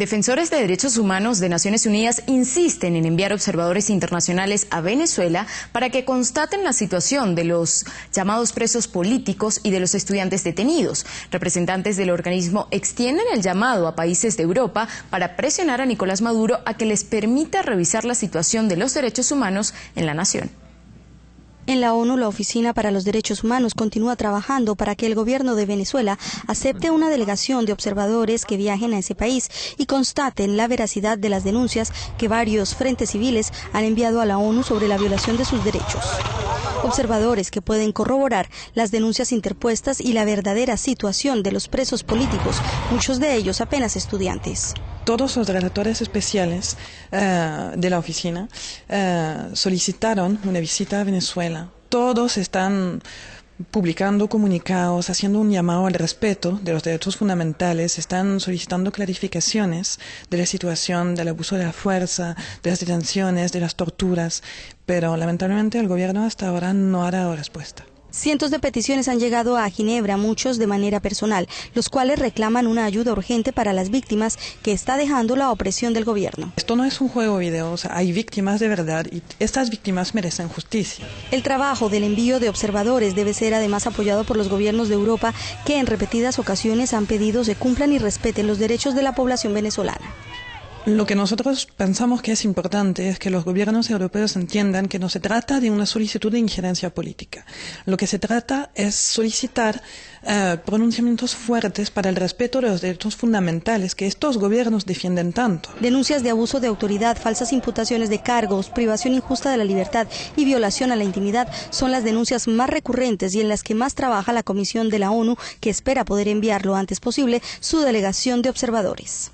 Defensores de derechos humanos de Naciones Unidas insisten en enviar observadores internacionales a Venezuela para que constaten la situación de los llamados presos políticos y de los estudiantes detenidos. Representantes del organismo extienden el llamado a países de Europa para presionar a Nicolás Maduro a que les permita revisar la situación de los derechos humanos en la nación. En la ONU, la Oficina para los Derechos Humanos continúa trabajando para que el gobierno de Venezuela acepte una delegación de observadores que viajen a ese país y constaten la veracidad de las denuncias que varios frentes civiles han enviado a la ONU sobre la violación de sus derechos observadores que pueden corroborar las denuncias interpuestas y la verdadera situación de los presos políticos, muchos de ellos apenas estudiantes todos los relatores especiales eh, de la oficina eh, solicitaron una visita a Venezuela. Todos están publicando comunicados, haciendo un llamado al respeto de los derechos fundamentales, están solicitando clarificaciones de la situación del abuso de la fuerza, de las detenciones, de las torturas, pero lamentablemente el gobierno hasta ahora no ha dado respuesta. Cientos de peticiones han llegado a Ginebra, muchos de manera personal, los cuales reclaman una ayuda urgente para las víctimas que está dejando la opresión del gobierno. Esto no es un juego video, hay víctimas de verdad y estas víctimas merecen justicia. El trabajo del envío de observadores debe ser además apoyado por los gobiernos de Europa que en repetidas ocasiones han pedido se cumplan y respeten los derechos de la población venezolana. Lo que nosotros pensamos que es importante es que los gobiernos europeos entiendan que no se trata de una solicitud de injerencia política. Lo que se trata es solicitar eh, pronunciamientos fuertes para el respeto de los derechos fundamentales que estos gobiernos defienden tanto. Denuncias de abuso de autoridad, falsas imputaciones de cargos, privación injusta de la libertad y violación a la intimidad son las denuncias más recurrentes y en las que más trabaja la Comisión de la ONU, que espera poder enviar lo antes posible su delegación de observadores.